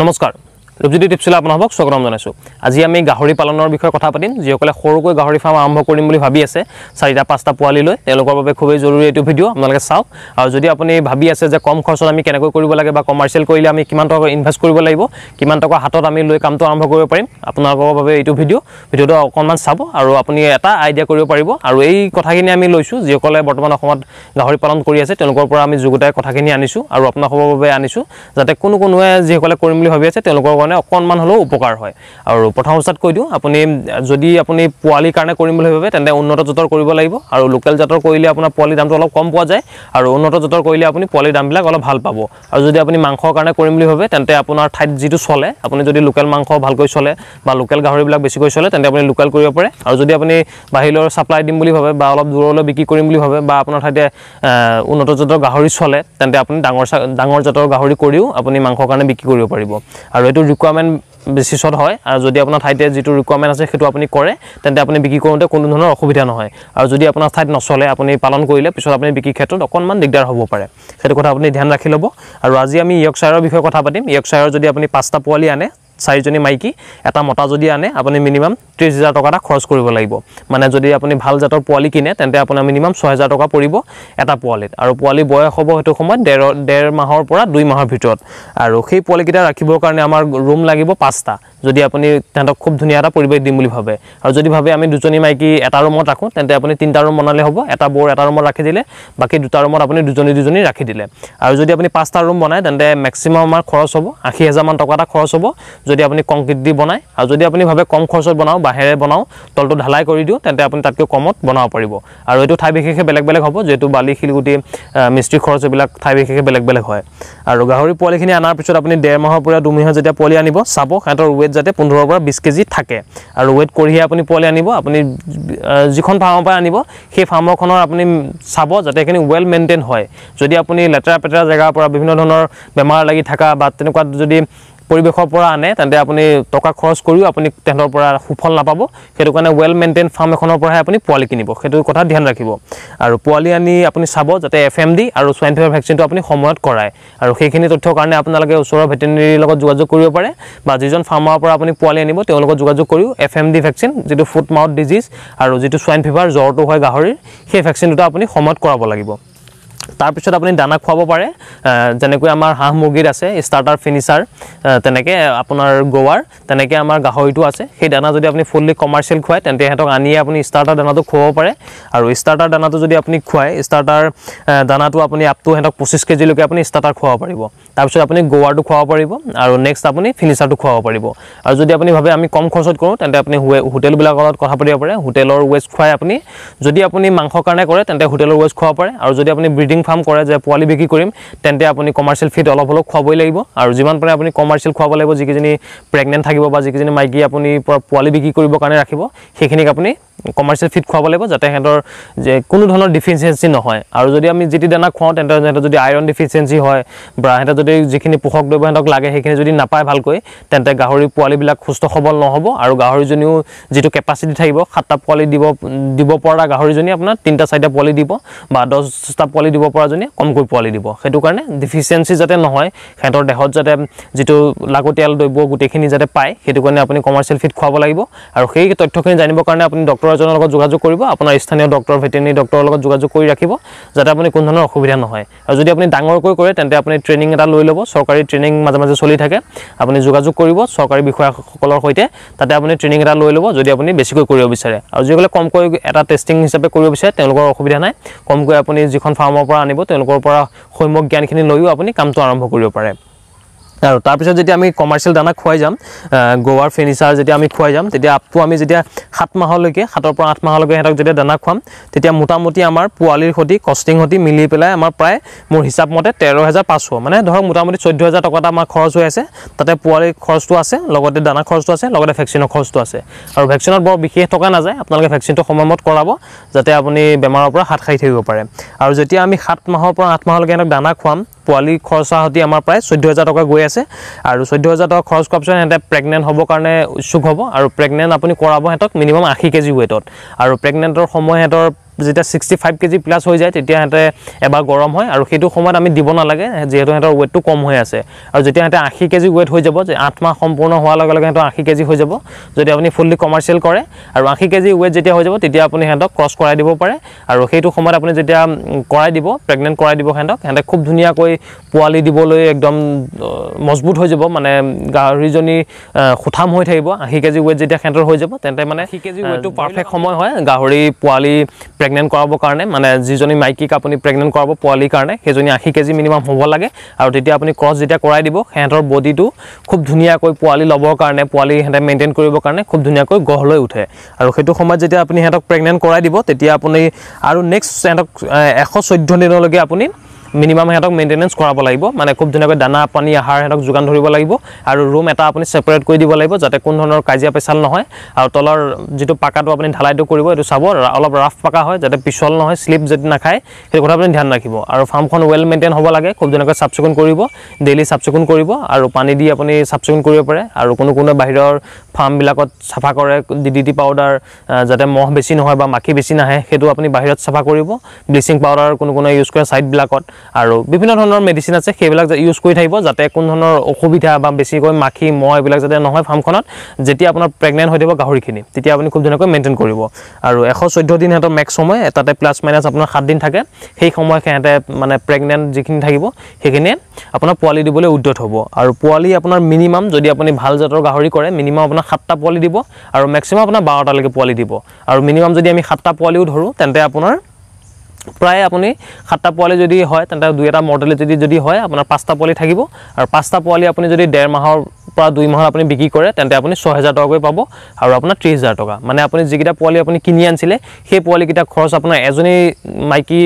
নমস্কার ৰূপজ্যোতি টিপচিলা আপোনালোকক স্বাগতম জনাইছোঁ আজি আমি গাহৰি পালনৰ বিষয়ে কথা পাতিম যিসকলে সৰুকৈ গাহৰি ফাৰ্ম আৰম্ভ কৰিম বুলি ভাবি আছে চাৰিটা পাঁচটা পোৱালি লৈ তেওঁলোকৰ বাবে খুবেই জৰুৰী এইটো ভিডিঅ' আপোনালোকে চাওক আৰু যদি আপুনি ভাবি আছে যে কম খৰচত আমি কেনেকৈ কৰিব লাগে বা কমাৰ্চিয়েল কৰিলে আমি কিমান টকা ইনভেষ্ট কৰিব লাগিব কিমান টকা হাতত আমি লৈ কামটো আৰম্ভ কৰিব পাৰিম আপোনালোকৰ বাবে এইটো ভিডিঅ' ভিডিঅ'টো অকণমান চাব আৰু আপুনি এটা আইডিয়া কৰিব পাৰিব আৰু এই কথাখিনি আমি লৈছোঁ যিসকলে বৰ্তমান অসমত গাহৰি পালন কৰি আছে তেওঁলোকৰ পৰা আমি যুগুতাই কথাখিনি আনিছোঁ আৰু আপোনালোকৰ বাবে আনিছোঁ যাতে কোনো কোনোৱে যিসকলে কৰিম বুলি ভাবি আছে তেওঁলোকৰ কাৰণে অকণমান হ'লেও উপকাৰ হয় আৰু প্ৰথম অৱস্থাত কৈ দিওঁ আপুনি যদি আপুনি পোৱালিৰ কাৰণে কৰিম বুলি ভাবে তেন্তে উন্নত জাতৰ কৰিব লাগিব আৰু লোকেল জাতৰ কৰিলে আপোনাৰ পোৱালিৰ দামটো অলপ কম পোৱা যায় আৰু উন্নত জাতৰ কৰিলে আপুনি পোৱালিৰ দামবিলাক অলপ ভাল পাব আৰু যদি আপুনি মাংসৰ কাৰণে কৰিম বুলি ভাবে তেন্তে আপোনাৰ ঠাইত যিটো চলে আপুনি যদি লোকেল মাংস ভালকৈ চলে বা লোকেল গাহৰিবিলাক বেছিকৈ চলে তেন্তে আপুনি লোকেল কৰিব পাৰে আৰু যদি আপুনি বাহিৰৰ ছাপ্লাই দিম বুলি ভাবে বা অলপ দূৰলৈ বিক্ৰী কৰিম বুলি ভাবে বা আপোনাৰ ঠাইতে উন্নত জাতৰ গাহৰি চলে তেন্তে আপুনি ডাঙৰ ডাঙৰ জাতৰ গাহৰি কৰিও আপুনি মাংসৰ কাৰণে বিক্ৰী কৰিব পাৰিব আৰু এইটো ৰিকুৱাৰমেণ্ট বেচিছত হয় আৰু যদি আপোনাৰ ঠাইতে যিটো ৰিকুৱাৰমেণ্ট আছে সেইটো আপুনি কৰে তেন্তে আপুনি বিক্ৰী কৰোঁতে কোনো ধৰণৰ অসুবিধা নহয় আৰু যদি আপোনাৰ ঠাইত নচলে আপুনি পালন কৰিলে পিছত আপুনি বিক্ৰী ক্ষেত্ৰত অকণমান দিগদাৰ হ'ব পাৰে সেইটো কথা আপুনি ধ্যান ৰাখি ল'ব আৰু আজি আমি ইয়কচাৰৰ বিষয়ে কথা পাতিম ইয়কচাৰৰ যদি আপুনি পাঁচটা পোৱালি আনে চাৰিজনী মাইকী এটা মতা যদি আনে আপুনি মিনিমাম ত্ৰিছ হাজাৰ টকা এটা খৰচ কৰিব লাগিব মানে যদি আপুনি ভাল জাতৰ পোৱালি কিনে তেন্তে আপোনাৰ মিনিমাম ছয় ছহেজাৰ টকা পৰিব এটা পোৱালিত আৰু পোৱালি বয়স হ'ব সেইটো সময়ত ডেৰ ডেৰ মাহৰ পৰা দুই মাহৰ ভিতৰত আৰু সেই পোৱালিকেইটা ৰাখিবৰ কাৰণে আমাৰ ৰুম লাগিব পাঁচটা যদি আপুনি তেহেঁতক খুব ধুনীয়া এটা পৰিৱেশ দিম বুলি ভাবে আৰু যদি ভাবে আমি দুজনী মাইকী এটা ৰুমত ৰাখোঁ তেন্তে আপুনি তিনিটা ৰুম বনালে হ'ব এটা ব'ৰ এটা ৰুমত ৰাখি দিলে বাকী দুটা ৰুমত আপুনি দুজনী দুজনী ৰাখি দিলে আৰু যদি আপুনি পাঁচটা ৰুম বনায় তেন্তে মেক্সিমাম আমাৰ খৰচ হ'ব আশী হাজাৰমান টকা এটা খৰচ হ'ব যদি আপুনি কংক্ৰিট দি বনায় আৰু যদি আপুনি ভাবে কম খৰচত বনাওঁ বাঁহেৰে বনাওঁ তলটো ঢালাই কৰি দিওঁ তেন্তে আপুনি তাতকৈ কমত বনাব পাৰিব আৰু এইটো ঠাই বিশেষে বেলেগ বেলেগ হ'ব যিহেতু বালি শিলগুটি মিস্ত্ৰী খৰচ এইবিলাক ঠাই বিশেষে বেলেগ বেলেগ হয় আৰু গাহৰি পোৱালিখিনি অনাৰ পিছত আপুনি ডেৰ মাহৰ পৰা দুমহীয়া যেতিয়া পোৱালি আনিব চাব সিহঁতৰ ৱেইট যাতে পোন্ধৰৰ পৰা বিছ কেজি থাকে আৰু ৱেইট কৰিহে আপুনি পোৱালি আনিব আপুনি যিখন ফাৰ্মৰ পৰা আনিব সেই ফাৰ্মৰখনৰ আপুনি চাব যাতে সেইখিনি ৱেল মেইনটেইন হয় যদি আপুনি লেতেৰা পেতেৰা জেগাৰ পৰা বিভিন্ন ধৰণৰ বেমাৰ লাগি থকা বা তেনেকুৱা যদি পৰিৱেশৰ পৰা আনে তেন্তে আপুনি টকা খৰচ কৰিও আপুনি তেহেঁতৰ পৰা সুফল নাপাব সেইটো কাৰণে ৱেল মেইনটেইন ফাৰ্ম এখনৰ পৰাহে আপুনি পোৱালি কিনিব সেইটো কথা ধ্যান ৰাখিব আৰু পোৱালি আনি আপুনি চাব যাতে এফ এম ডি আৰু চুৱাইন ফিভাৰ ভেকচিনটো আপুনি সময়ত কৰায় আৰু সেইখিনি তথ্যৰ কাৰণে আপোনালোকে ওচৰৰ ভেটেনেৰীৰ লগত যোগাযোগ কৰিব পাৰে বা যিজন ফাৰ্মাৰৰ পৰা আপুনি পোৱালি আনিব তেওঁৰ লগত যোগাযোগ কৰিও এফ এম ডি ভেকচিন যিটো ফুট মাউথ ডিজিজ আৰু যিটো চুৱাইন ফিভাৰ জ্বৰটো হয় গাহৰিৰ সেই ভেকচিন দুটা আপুনি সময়ত কৰাব লাগিব তাৰপিছত আপুনি দানা খুৱাব পাৰে যেনেকৈ আমাৰ হাঁহ মুৰ্গীৰ আছে ষ্টাৰ্টাৰ ফিনিচাৰ তেনেকৈ আপোনাৰ গোৱাৰ তেনেকৈ আমাৰ গাহৰিটো আছে সেই দানা যদি আপুনি ফুল্লি কমাৰ্চিয়েল খুৱাই তেন্তে সিহঁতক আনিয়ে আপুনি ষ্টাৰ্টাৰ দানাটো খুৱাব পাৰে আৰু ষ্টাৰ্টাৰ দানাটো যদি আপুনি খুৱাই ষ্টাৰ্টাৰ দানাটো আপুনি আপ টু সিহঁতক পঁচিছ কেজিলৈকে আপুনি ষ্টাৰ্টাৰ খুৱাব পাৰিব তাৰপিছত আপুনি গোৱাৰটো খুৱাব পাৰিব আৰু নেক্সট আপুনি ফিনিচাৰটো খুৱাব পাৰিব আৰু যদি আপুনি ভাবে আমি কম খৰচত কৰোঁ তেন্তে আপুনি হোটেলবিলাকৰ লগত কথা পাতিব পাৰে হোটেলৰ ৱেষ্ট খুৱাই আপুনি যদি আপুনি মাংস কাৰণে কৰে তেন্তে হোটেলৰ ৱেষ্ট খুৱাব পাৰে আৰু যদি আপুনি ব্ৰিডিং চিটিং ফাৰ্ম কৰে যে পোৱালি বিক্ৰী কৰিম তেন্তে আপুনি কমাৰ্চিয়েল ফিড অলপ হ'লেও খুৱাবই লাগিব আৰু যিমান পাৰে আপুনি কমাৰ্চিয়েল খুৱাব লাগিব যিকেইজনী প্ৰেগনেণ্ট থাকিব বা যিকেইজনী মাইকী আপুনি পোৱালি বিক্ৰী কৰিবৰ কাৰণে ৰাখিব সেইখিনিক আপুনি কমাৰ্চিয়েল ফিড খোৱাব লাগিব যাতে সিহঁতৰ যে কোনো ধৰণৰ ডিফিচিয়েঞ্চি নহয় আৰু যদি আমি যিটি দানা খুৱাওঁ তেন্তে সিহঁতৰ যদি আইৰণ ডিফিচিয়েঞ্চি হয় বা সিহঁতে যদি যিখিনি পোষক দ্ৰব্য সিহঁতক লাগে সেইখিনি যদি নাপায় ভালকৈ তেন্তে গাহৰি পোৱালিবিলাক সুস্থ সবল নহ'ব আৰু গাহৰিজনীও যিটো কেপাচিটি থাকিব সাতটা পোৱালি দিব দিব পৰা গাহৰিজনী আপোনাৰ তিনিটা চাৰিটা পোৱালি দিব বা দহটা পোৱালি দিব পৰাজনীয়ে কমকৈ পোৱালি দিব সেইটো কাৰণে ডিফিচিয়েঞ্চি যাতে নহয় সিহঁতৰ দেহত যাতে যিটো লাগতিয়াল দ্ৰব্য গোটেইখিনি যাতে পায় সেইটো কাৰণে আপুনি কমাৰ্চিয়েল ফিড খুৱাব লাগিব আৰু সেই তথ্যখিনি জানিবৰ কাৰণে আপুনি ডক্টৰ ডক্টৰ এজনৰ লগত যোগাযোগ কৰিব আপোনাৰ স্থানীয় ডক্টৰ ভেটেনেৰি ডক্টৰৰ লগত যোগাযোগ কৰি ৰাখিব যাতে আপুনি কোনো ধৰণৰ অসুবিধা নহয় আৰু যদি আপুনি ডাঙৰকৈ কৰে তেন্তে আপুনি ট্ৰেইনিং এটা লৈ ল'ব চৰকাৰী ট্ৰেইনিং মাজে মাজে চলি থাকে আপুনি যোগাযোগ কৰিব চৰকাৰী বিষয়াসকলৰ সৈতে তাতে আপুনি ট্ৰেইনিং এটা লৈ ল'ব যদি আপুনি বেছিকৈ কৰিব বিচাৰে আৰু যিসকলে কমকৈ এটা টেষ্টিং হিচাপে কৰিব বিচাৰে তেওঁলোকৰ অসুবিধা নাই কমকৈ আপুনি যিখন ফাৰ্মৰ পৰা আনিব তেওঁলোকৰ পৰা সৈম্যক জ্ঞানখিনি লৈও আপুনি কামটো আৰম্ভ কৰিব পাৰে আৰু তাৰপিছত যেতিয়া আমি কমাৰ্চিয়েল দানা খুৱাই যাম গোৱাৰ ফেনিচাৰ যেতিয়া আমি খুৱাই যাম তেতিয়া আপটো আমি যেতিয়া সাত মাহলৈকে সাতৰ পৰা আঠ মাহলৈকে সিহঁতক যেতিয়া দানা খুৱাম তেতিয়া মোটামুটি আমাৰ পোৱালিৰ সৈতে কষ্টিং সৈতে মিলি পেলাই আমাৰ প্ৰায় মোৰ হিচাপ মতে তেৰ হেজাৰ পাঁচশ মানে ধৰক মোটামুটি চৈধ্য হেজাৰ টকা এটা আমাৰ খৰচ হৈ আছে তাতে পোৱালিৰ খৰচটো আছে লগতে দানা খৰচটো আছে লগতে ভেকচিনৰ খৰচটো আছে আৰু ভেকচিনত বৰ বিশেষ টকা নাযায় আপোনালোকে ভেকচিনটো সময়মত কৰাব যাতে আপুনি বেমাৰৰ পৰা হাত সাৰি থাকিব পাৰে আৰু যেতিয়া আমি সাত মাহৰ পৰা আঠ মাহলৈকে সিহঁতক দানা খুৱাম পোৱালি খৰচা সৈতে আমাৰ প্ৰায় চৈধ্য হাজাৰ টকা গৈ আছে আৰু চৈধ্য হাজাৰ টকা খৰচ কৰাৰ পিছত সিহঁতে প্ৰেগনেণ্ট হ'বৰ কাৰণে ইচ্ছুক হ'ব আৰু প্ৰেগনেণ্ট আপুনি কৰাব সিহঁতক মিনিমাম আশী কেজি ৱেটত আৰু প্ৰেগনেণ্টৰ সময় সিহঁতৰ যেতিয়া ছিক্সটি ফাইভ কেজি প্লাছ হৈ যায় তেতিয়া সিহঁতে এবাৰ গৰম হয় আৰু সেইটো সময়ত আমি দিব নালাগে যিহেতু সিহঁতৰ ৱেইটটো কম হৈ আছে আৰু যেতিয়া সিহঁতে আশী কেজি ৱেইট হৈ যাব যে আঠ মাহ সম্পূৰ্ণ হোৱাৰ লগে লগে সিহঁতৰ আশী কেজি হৈ যাব যদি আপুনি ফুল্লি কমাৰ্চিয়েল কৰে আৰু আশী কেজি ৱেইট যেতিয়া হৈ যাব তেতিয়া আপুনি সিহঁতক ক্ৰছ কৰাই দিব পাৰে আৰু সেইটো সময়ত আপুনি যেতিয়া কৰাই দিব প্ৰেগনেণ্ট কৰাই দিব সিহঁতক সিহঁতে খুব ধুনীয়াকৈ পোৱালি দিবলৈ একদম মজবুত হৈ যাব মানে গাহৰিজনী সুঠাম হৈ থাকিব আশী কেজি ৱেইট যেতিয়া সিহঁতৰ হৈ যাব তেন্তে মানে আশী কেজি ৱেটটো পাৰফেক্ট সময় হয় গাহৰি পোৱালি প্ৰেগনেণ্ট কৰাবৰ কাৰণে মানে যিজনী মাইকীক আপুনি প্ৰেগনেণ্ট কৰাব পোৱালিৰ কাৰণে সেইজনী আশী কেজি মিনিমাম হ'ব লাগে আৰু তেতিয়া আপুনি ক্ৰছ যেতিয়া কৰাই দিব সিহঁতৰ বডিটো খুব ধুনীয়াকৈ পোৱালি ল'বৰ কাৰণে পোৱালি সিহঁতে মেইনটেইন কৰিবৰ কাৰণে খুব ধুনীয়াকৈ গঢ় লৈ উঠে আৰু সেইটো সময়ত যেতিয়া আপুনি সিহঁতক প্ৰেগনেণ্ট কৰাই দিব তেতিয়া আপুনি আৰু নেক্সট সিহঁতক এশ চৈধ্য দিনলৈকে আপুনি মিনিমাম সিহঁতক মেইনটেনেঞ্চ কৰাব লাগিব মানে খুব ধুনীয়াকৈ দানা পানী আহাৰ সিহঁতক যোগান ধৰিব লাগিব আৰু ৰুম এটা আপুনি ছেপাৰেট কৰি দিব লাগিব যাতে কোনো ধৰণৰ কাজিয়া পেচাল নহয় আৰু তলৰ যিটো পাকাটো আপুনি ঢালাইটো কৰিব এইটো চাব অলপ ৰাফ পাকা হয় যাতে পিছল নহয় শ্লিপ যদি নাখায় সেই কথা আপুনি ধ্যান ৰাখিব আৰু ফাৰ্মখন ৱেল মেইনটেইন হ'ব লাগে খুব ধুনীয়াকৈ চাফ চিকুণ কৰিব ডেইলি চাফ চিকুণ কৰিব আৰু পানী দি আপুনি চাফ চিকুণ কৰিব পাৰে আৰু কোনো কোনোৱে বাহিৰৰ ফাৰ্মবিলাকত চাফা কৰে ডি ডি টি পাউদাৰ যাতে মহ বেছি নহয় বা মাখি বেছি নাহে সেইটো আপুনি বাহিৰত চাফা কৰিব ব্লিচিং পাউদাৰ কোনো কোনোৱে ইউজ কৰে ছাইডবিলাকত আৰু বিভিন্ন ধৰণৰ মেডিচিন আছে সেইবিলাক ইউজ কৰি থাকিব যাতে কোনো ধৰণৰ অসুবিধা বা বেছিকৈ মাখি মহ এইবিলাক যাতে নহয় ফাৰ্মখনত যেতিয়া আপোনাৰ প্ৰেগনেণ্ট হৈ থাকিব গাহৰিখিনি তেতিয়া আপুনি খুব ধুনীয়াকৈ মেইনটেইন কৰিব আৰু এশ চৈধ্য দিন সিহঁতৰ মেক্স সময় তাতে প্লাছ মাইনাছ আপোনাৰ সাতদিন থাকে সেই সময় সিহঁতে মানে প্ৰেগনেণ্ট যিখিনি থাকিব সেইখিনিয়ে আপোনাৰ পোৱালি দিবলৈ উদ্যত হ'ব আৰু পোৱালি আপোনাৰ মিনিমাম যদি আপুনি ভাল জাতৰ গাহৰি কৰে মিনিমাম আপোনাৰ সাতটা পোৱালি দিব আৰু মেক্সিমাম আপোনাৰ বাৰটালৈকে পোৱালি দিব আৰু মিনিমাম যদি আমি সাতটা পোৱালিও ধৰোঁ তেন্তে আপোনাৰ প্ৰায় আপুনি সাতটা পোৱালি যদি হয় তেন্তে দুই এটা মডেলে যদি যদি হয় আপোনাৰ পাঁচটা পোৱালি থাকিব আৰু পাঁচটা পোৱালি আপুনি যদি ডেৰ মাহৰ পৰা দুই মাহত আপুনি বিক্ৰী কৰে তেন্তে আপুনি ছহেজাৰ টকাকৈ পাব আৰু আপোনাৰ ত্ৰিছ হাজাৰ টকা মানে আপুনি যিকেইটা পোৱালি আপুনি কিনি আনিছিলে সেই পোৱালিকেইটা খৰচ আপোনাৰ এজনী মাইকী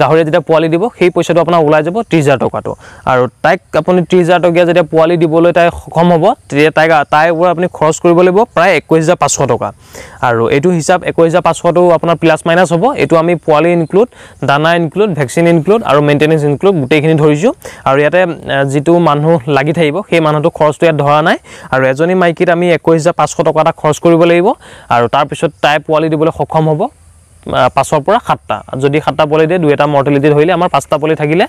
গাহৰিয়ে যেতিয়া পোৱালি দিব সেই পইচাটো আপোনাৰ ওলাই যাব ত্ৰিছ হাজাৰ টকাটো আৰু তাইক আপুনি ত্ৰিছ হাজাৰ টকীয়া যেতিয়া পোৱালি দিবলৈ তাই সক্ষম হ'ব তেতিয়া তাইক তাইৰ পৰা আপুনি খৰচ কৰিব লাগিব প্ৰায় একৈছ হাজাৰ পাঁচশ টকা আৰু এইটো হিচাপ একৈছ হাজাৰ পাঁচশটো আপোনাৰ প্লাছ মাইনাছ হ'ব এইটো আমি পোৱালি ইনক্লুড দানা ইনক্লুড ভেকচিন ইনক্লুড আৰু মেইনটেনেঞ্চ ইনক্লুড গোটেইখিনি ধৰিছোঁ আৰু ইয়াতে যিটো মানুহ লাগি থাকিব সেই মানুহটো খৰচটো ইয়াত ধৰা নাই আৰু এজনী মাইকীত আমি একৈছ হাজাৰ পাঁচশ টকা এটা খৰচ কৰিব লাগিব আৰু তাৰপিছত তাই পোৱালি দিবলৈ সক্ষম হ'ব পাঁচৰ পৰা সাতটা যদি সাতটা পোৱালি দিয়ে দুই এটা মৰ্টেলিটি ধৰিলে আমাৰ পাঁচটা পোৱালি থাকিলে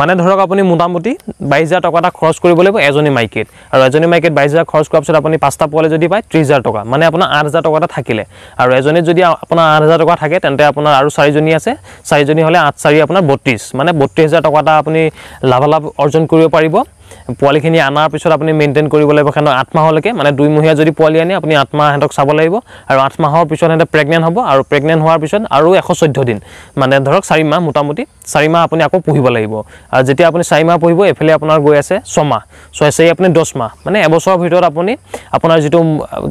মানে ধৰক আপুনি মোটামুটি বাইছ হাজাৰ টকা এটা খৰচ কৰিব লাগিব এজনী মাইকীত আৰু এজনী মাইকীত বাইছ হাজাৰ খৰচ কৰাৰ পিছত আপুনি পাঁচটা পোৱালি যদি পায় ত্ৰিছ হাজাৰ টকা মানে আপোনাৰ আঠ হাজাৰ টকা এটা থাকিলে আৰু এজনীত যদি আপোনাৰ আঠ হাজাৰ টকা থাকে তেন্তে আপোনাৰ আৰু চাৰিজনী আছে চাৰিজনী হ'লে আঠ চাৰি আপোনাৰ বত্ৰিছ মানে বত্ৰিছ হাজাৰ টকা এটা আপুনি লাভালাভ অৰ্জন কৰিব পাৰিব পোৱালিখিনি অনাৰ পিছত আপুনি মেইনটেইন কৰিব লাগিব আঠ মাহলৈকে মানে দুইমহীয়া যদি পোৱালি আনে আপুনি আঠ মাহ সিহঁতক চাব লাগিব আৰু আঠ মাহৰ পিছত সিহঁতে প্ৰেগনেণ্ট হ'ব আৰু প্ৰেগনেণ্ট হোৱাৰ পিছত আৰু এশ চৈধ্য দিন মানে ধৰক চাৰি মাহ মোটামুটি চাৰিমাহ আপুনি আকৌ পুহিব লাগিব আৰু যেতিয়া আপুনি চাৰি মাহ পুহিব এইফালে আপোনাৰ গৈ আছে ছমাহ ছয় চাৰি আপুনি দহ মাহ মানে এবছৰৰ ভিতৰত আপুনি আপোনাৰ যিটো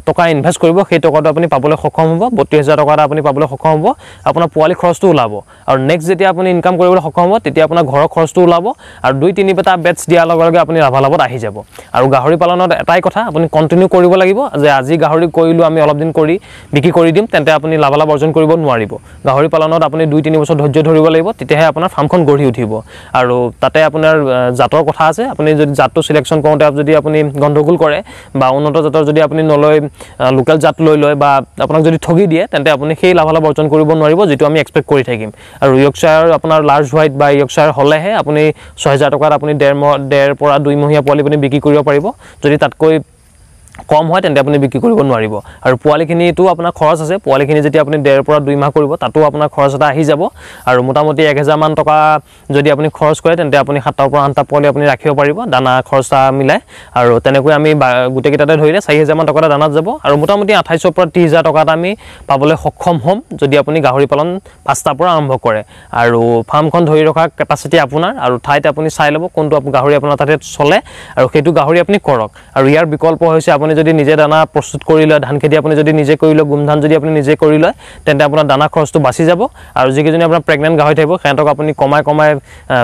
টকা ইনভেষ্ট কৰিব সেই টকাটো আপুনি পাবলৈ সক্ষম হ'ব বত্ৰিছ হাজাৰ টকা এটা আপুনি পাবলৈ সক্ষম হ'ব আপোনাৰ পোৱালি খৰচটো ওলাব আৰু নেক্সট যেতিয়া আপুনি ইনকাম কৰিবলৈ সক্ষম হ'ব তেতিয়া আপোনাৰ ঘৰৰ খৰচটো ওলাব আৰু দুই তিনিটা বেটছ দিয়াৰ লগে লগে আপুনি লাভালাভত আহি যাব আৰু গাহৰি পালনত এটাই কথা আপুনি কণ্টিনিউ কৰিব লাগিব যে আজি গাহৰি কৰিলোঁ আমি অলপ দিন কৰি বিক্ৰী কৰি দিম তেন্তে আপুনি লাভালাভ অৰ্জন কৰিব নোৱাৰিব গাহৰি পালনত আপুনি দুই তিনি বছৰ ধৈৰ্য ধৰিব লাগিব তেতিয়াহে আপোনাৰ ফাৰ্মখন গঢ়ি উঠিব আৰু তাতে আপোনাৰ জাতৰ কথা আছে আপুনি যদি জাতটো চিলেকশ্যন কৰোঁতে যদি আপুনি গণ্ডগোল কৰে বা উন্নত জাতৰ যদি আপুনি নলয় লোকেল জাত লৈ লয় বা আপোনাক যদি ঠগি দিয়ে তেন্তে আপুনি সেই লাভালাভ অৰ্জন কৰিব নোৱাৰিব যিটো আমি এক্সপেক্ট কৰি থাকিম আৰু ইয়কশ্বাৰ আপোনাৰ লাৰ্জ হোৱাইট বা ইয়কশ্বাৰ হ'লেহে আপুনি ছহেজাৰ টকাত আপুনি ডেৰ ম ডেৰ পৰা দুইমহীয়া পোৱালি আপুনি বিক্ৰী কৰিব পাৰিব যদি তাতকৈ কম হয় তেন্তে আপুনি বিক্ৰী কৰিব নোৱাৰিব আৰু পোৱালিখিনিতো আপোনাৰ খৰচ আছে পোৱালিখিনি যেতিয়া আপুনি ডেৰৰ পৰা দুই মাহ কৰিব তাতো আপোনাৰ খৰচ এটা আহি যাব আৰু মোটামুটি এক হেজাৰমান টকা যদি আপুনি খৰচ কৰে তেন্তে আপুনি সাতটাৰ পৰা আঠটা পোৱালি আপুনি ৰাখিব পাৰিব দানা খৰচা মিলাই আৰু তেনেকৈ আমি গোটেইকেইটাতে ধৰিলে চাৰি হেজাৰমান টকা এটা দানাত যাব আৰু মোটামুটি আঠাইছৰ পৰা ত্ৰিছ হাজাৰ টকা এটা আমি পাবলৈ সক্ষম হ'ম যদি আপুনি গাহৰি পালন পাঁচটাৰ পৰা আৰম্ভ কৰে আৰু ফাৰ্মখন ধৰি ৰখাৰ কেপাচিটি আপোনাৰ আৰু ঠাইত আপুনি চাই ল'ব কোনটো গাহৰি আপোনাৰ তাতে চলে আৰু সেইটো গাহৰি আপুনি কৰক আৰু ইয়াৰ বিকল্প হৈছে আপুনি আপুনি যদি নিজে দানা প্ৰস্তুত কৰি লয় ধান খেতি আপুনি যদি নিজে কৰি লয় গোমধান যদি আপুনি নিজে কৰি লয় তেন্তে আপোনাৰ দানা খৰচটো বাচি যাব আৰু যিকেইজনী আপোনাৰ প্ৰেগনেণ্ট গাহৰি থাকিব সিহঁতক আপুনি কমাই কমাই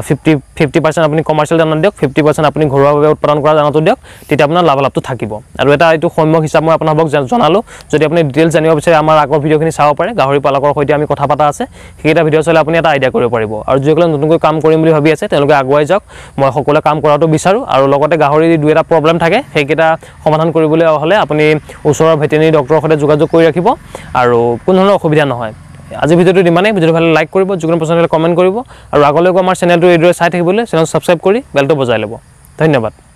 ফিফটি ফিফটি পাৰ্চেণ্ট আপুনি কমাৰ্চিয়েল দানা দিয়ক ফিফটি পাৰ্চেণ্ট আপুনি ঘৰুৱাভাৱে উৎপাদন কৰা দানাটো দিয়ক তেতিয়া আপোনাৰ লাভালাভটো থাকিব আৰু এটা এইটো সম্যক হিচাপ মই আপোনালোকক জনালোঁ যদি আপুনি ডিটেইলছ জানিব বিচাৰে আমাৰ আগৰ ভিডিঅ'খিনি চাব পাৰে গাহৰি পালকৰ সৈতে আমি কথা পতা আছে সেইকেইটা ভিডিঅ' চালে আপুনি এটা আইডিয়া কৰিব পাৰিব আৰু যিসকলে নতুনকৈ কাম কৰিম বুলি ভাবি আছে তেওঁলোকে আগুৱাই যাওক মই সকলোৱে কাম কৰাটো বিচাৰোঁ আৰু লগতে গাহৰি দুই এটা প্ৰব্লেম থাকে সেইকেইটা সমাধান কৰিব কৰিবলৈ হ'লে আপুনি ওচৰৰ ভেটেনেৰি ডক্টৰৰ সৈতে যোগাযোগ কৰি ৰাখিব আৰু কোনো ধৰণৰ অসুবিধা নহয় আজি ভিডিঅ'টো ইমানেই ভিডিঅ'টো ভালে লাইক কৰিব যিকোনো প্ৰশ্ন হ'লে কমেণ্ট কৰিব আৰু আগলৈকো আমাৰ চেনেলটো এইদৰে চাই থাকিবলৈ চেনেলটো ছাবস্ক্ৰাইব কৰি বেলটো বজাই ল'ব ধন্যবাদ